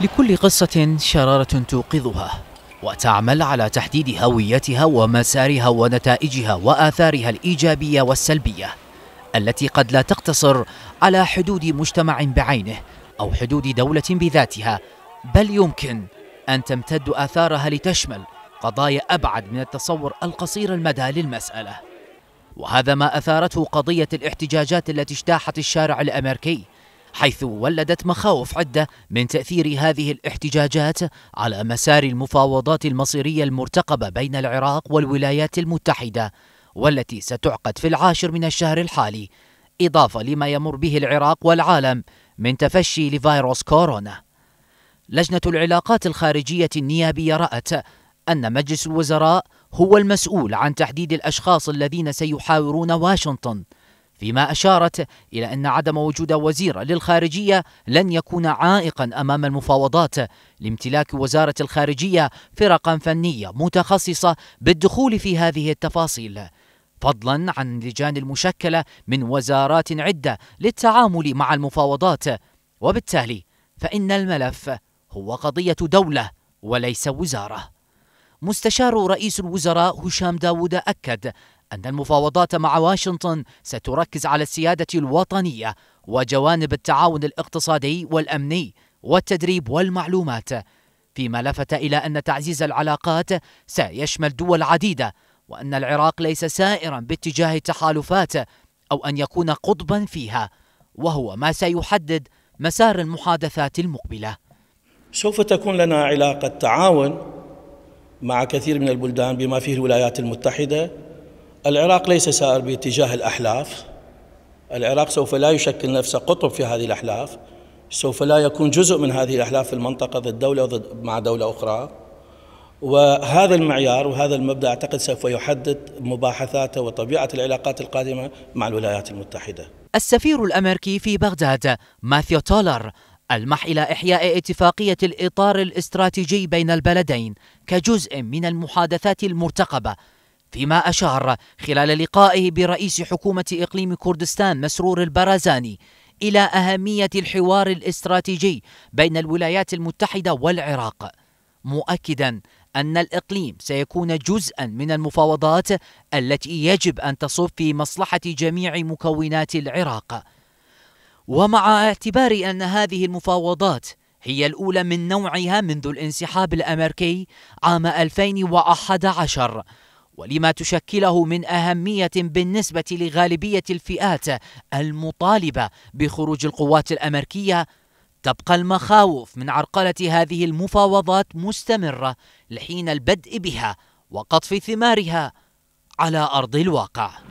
لكل قصة شرارة توقظها وتعمل على تحديد هويتها ومسارها ونتائجها وآثارها الإيجابية والسلبية التي قد لا تقتصر على حدود مجتمع بعينه أو حدود دولة بذاتها بل يمكن أن تمتد آثارها لتشمل قضايا أبعد من التصور القصير المدى للمسألة وهذا ما أثارته قضية الاحتجاجات التي اجتاحت الشارع الأمريكي حيث ولدت مخاوف عدة من تأثير هذه الاحتجاجات على مسار المفاوضات المصيرية المرتقبة بين العراق والولايات المتحدة والتي ستعقد في العاشر من الشهر الحالي إضافة لما يمر به العراق والعالم من تفشي لفيروس كورونا لجنة العلاقات الخارجية النيابية رأت أن مجلس الوزراء هو المسؤول عن تحديد الأشخاص الذين سيحاورون واشنطن فيما أشارت إلى أن عدم وجود وزير للخارجية لن يكون عائقا أمام المفاوضات لامتلاك وزارة الخارجية فرقا فنية متخصصة بالدخول في هذه التفاصيل فضلا عن لجان المشكلة من وزارات عدة للتعامل مع المفاوضات وبالتالي فإن الملف هو قضية دولة وليس وزارة مستشار رئيس الوزراء هشام داود أكد أن المفاوضات مع واشنطن ستركز على السيادة الوطنية وجوانب التعاون الاقتصادي والأمني والتدريب والمعلومات فيما لفت إلى أن تعزيز العلاقات سيشمل دول عديدة وأن العراق ليس سائرا باتجاه التحالفات أو أن يكون قطبا فيها وهو ما سيحدد مسار المحادثات المقبلة سوف تكون لنا علاقة تعاون مع كثير من البلدان بما فيه الولايات المتحدة العراق ليس سائر باتجاه الأحلاف العراق سوف لا يشكل نفسه قطب في هذه الأحلاف سوف لا يكون جزء من هذه الأحلاف في المنطقة ضد دولة وضد مع دولة أخرى وهذا المعيار وهذا المبدا اعتقد سوف يحدد مباحثاته وطبيعه العلاقات القادمه مع الولايات المتحده. السفير الامريكي في بغداد ماثيو تولر المح الى احياء اتفاقيه الاطار الاستراتيجي بين البلدين كجزء من المحادثات المرتقبه فيما أشار خلال لقائه برئيس حكومة إقليم كردستان مسرور البرازاني إلى أهمية الحوار الاستراتيجي بين الولايات المتحدة والعراق مؤكدا أن الإقليم سيكون جزءا من المفاوضات التي يجب أن تصب في مصلحة جميع مكونات العراق ومع اعتبار أن هذه المفاوضات هي الأولى من نوعها منذ الانسحاب الأمريكي عام 2011 ولما تشكله من اهميه بالنسبه لغالبيه الفئات المطالبه بخروج القوات الامريكيه تبقى المخاوف من عرقله هذه المفاوضات مستمره لحين البدء بها وقطف ثمارها على ارض الواقع